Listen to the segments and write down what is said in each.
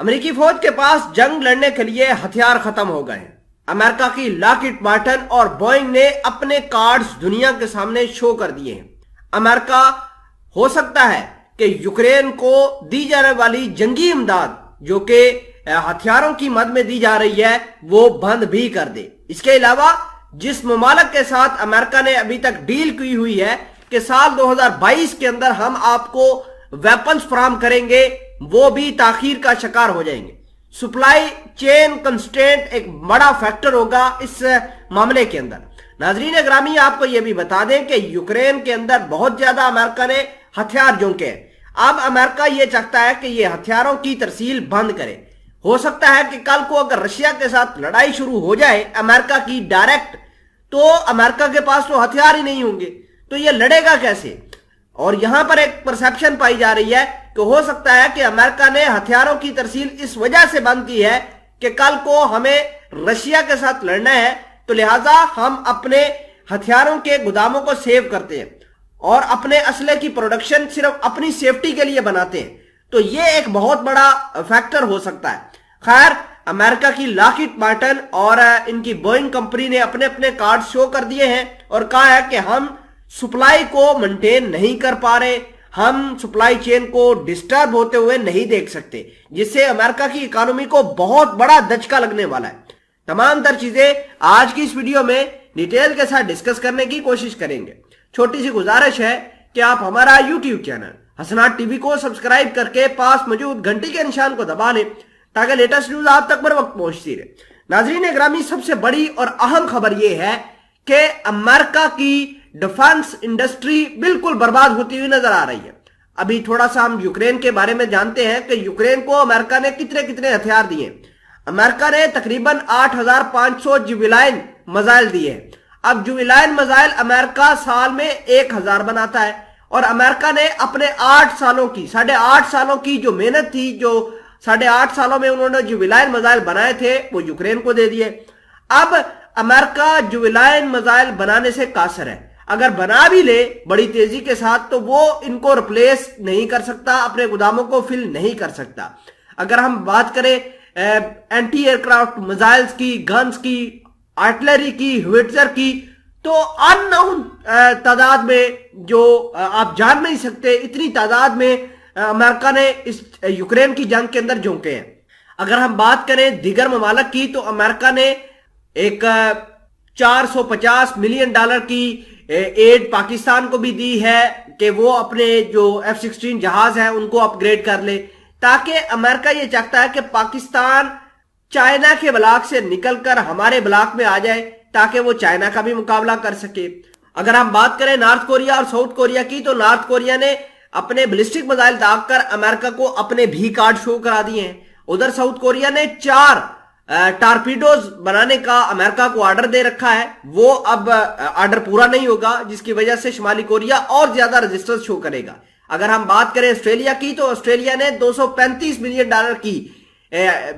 अमेरिकी फौज के पास जंग लड़ने के लिए हथियार खत्म हो गए अमेरिका की लाकिट मार्टन और बोइंग ने अपने कार्ड्स दुनिया के सामने शो कर दिए हैं अमेरिका हो सकता है कि यूक्रेन को दी जाने वाली जंगी इमदाद जो कि हथियारों की मद में दी जा रही है वो बंद भी कर दे इसके अलावा जिस ममालक के साथ अमेरिका ने अभी तक डील की हुई है कि साल 2022 के अंदर हम आपको वेपन्स फ्राहम करेंगे वो भी ताखिर का शिकार हो जाएंगे सप्लाई चेन कंस्टेंट एक बड़ा फैक्टर होगा इस मामले के अंदर नाजरीन ग्रामी आपको यह भी बता दें कि यूक्रेन के अंदर बहुत ज्यादा अमेरिका ने हथियार झोंके हैं अब अमेरिका यह चाहता है कि यह हथियारों की तरसील बंद करे हो सकता है कि कल को अगर रशिया के साथ लड़ाई शुरू हो जाए अमेरिका की डायरेक्ट तो अमेरिका के पास तो हथियार ही नहीं होंगे तो यह लड़ेगा कैसे और यहां पर एक परसेप्शन पाई जा रही है कि हो सकता है कि अमेरिका ने हथियारों की तरसील इस वजह से बंद की है कि कल को हमें रशिया के साथ लड़ना है तो लिहाजा हम अपने हथियारों के गोदामों को सेव करते हैं और अपने असले की प्रोडक्शन सिर्फ अपनी सेफ्टी के लिए बनाते हैं तो ये एक बहुत बड़ा फैक्टर हो सकता है खैर अमेरिका की लाकिट मार्टन और इनकी बोइंग कंपनी ने अपने अपने कार्ड शो कर दिए हैं और कहा है कि हम सप्लाई को मेंटेन नहीं कर पा रहे हम सप्लाई चेन को डिस्टर्ब होते हुए नहीं देख सकते जिससे अमेरिका की इकोनॉमी को बहुत बड़ा दचका लगने वाला है तमाम तर चीजें आज की इस वीडियो में डिटेल के साथ डिस्कस करने की कोशिश करेंगे छोटी सी गुजारिश है कि आप हमारा यूट्यूब चैनल हसना टीवी को सब्सक्राइब करके पास मौजूद घंटी के निशान को दबा लें ताकि लेटेस्ट न्यूज आप तक बर वक्त पहुंचती रहे नाजरीन ग्रामी सबसे बड़ी और अहम खबर यह है कि अमेरिका की डिफेंस इंडस्ट्री बिल्कुल बर्बाद होती हुई नजर आ रही है अभी थोड़ा सा हम यूक्रेन के बारे में जानते हैं कि यूक्रेन को अमेरिका ने कितने कितने हथियार दिए अमेरिका ने तकरीबन 8,500 जुबिलाइन मजाइल दिए अब जुबिलाइन मजाइल अमेरिका साल में 1,000 बनाता है और अमेरिका ने अपने आठ सालों की साढ़े आठ सालों की जो मेहनत थी जो साढ़े आठ सालों में उन्होंने जुबिलाइन मजाइल बनाए थे वो यूक्रेन को दे दिए अब अमेरिका जुबिलाइन मजाइल बनाने से कासर है अगर बना भी ले बड़ी तेजी के साथ तो वो इनको रिप्लेस नहीं कर सकता अपने गोदामों को फिल नहीं कर सकता अगर हम बात करें एंटी एयरक्राफ्ट मिसाइल्स की गन्स की आर्टिलरी की हिटर की तो अननाउन तादाद में जो आप जान नहीं सकते इतनी तादाद में अमेरिका ने इस यूक्रेन की जंग के अंदर झोंके हैं अगर हम बात करें दिगर ममालक की तो अमेरिका ने एक 450 मिलियन डॉलर की एड पाकिस्तान को भी दी है कि वो अपने जो एफ सिक्सटीन जहाज है उनको अपग्रेड कर ले ताकि अमेरिका ये चाहता है कि पाकिस्तान चाइना के ब्लाक से निकलकर हमारे ब्लाक में आ जाए ताकि वो चाइना का भी मुकाबला कर सके अगर हम बात करें नॉर्थ कोरिया और साउथ कोरिया की तो नॉर्थ कोरिया ने अपने बलिस्टिक मिजाइल दाग अमेरिका को अपने भी कार्ड शो करा दिए हैं उधर साउथ कोरिया ने चार टारपीडोज बनाने का अमेरिका को ऑर्डर दे रखा है वो अब ऑर्डर पूरा नहीं होगा जिसकी वजह से शुमाली कोरिया और ज्यादा रजिस्टर शो करेगा अगर हम बात करें ऑस्ट्रेलिया की तो ऑस्ट्रेलिया ने 235 मिलियन डॉलर की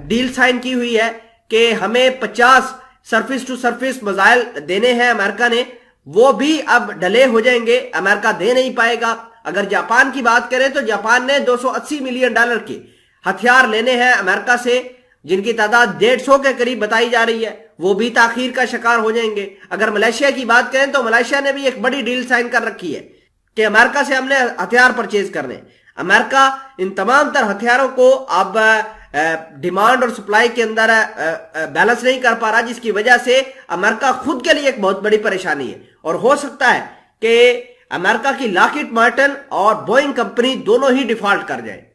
डील साइन की हुई है कि हमें 50 सरफेस टू सरफेस मिजाइल देने हैं अमेरिका ने वो भी अब डले हो जाएंगे अमेरिका दे नहीं पाएगा अगर जापान की बात करें तो जापान ने 280 मिलियन डॉलर के हथियार लेने हैं अमेरिका से जिनकी तादाद डेढ़ सौ के करीब बताई जा रही है वो भी ताखिर का शिकार हो जाएंगे अगर मलेशिया की बात करें तो मलेशिया ने भी एक बड़ी डील साइन कर रखी है कि अमेरिका से हमने हथियार परचेज करने अमेरिका इन तमाम तर हथियारों को अब डिमांड और सप्लाई के अंदर बैलेंस नहीं कर पा रहा जिसकी वजह से अमेरिका खुद के लिए एक बहुत बड़ी परेशानी है और हो सकता है कि अमेरिका की लाकिट मार्टन और बोइंग कंपनी दोनों ही डिफॉल्ट कर जाए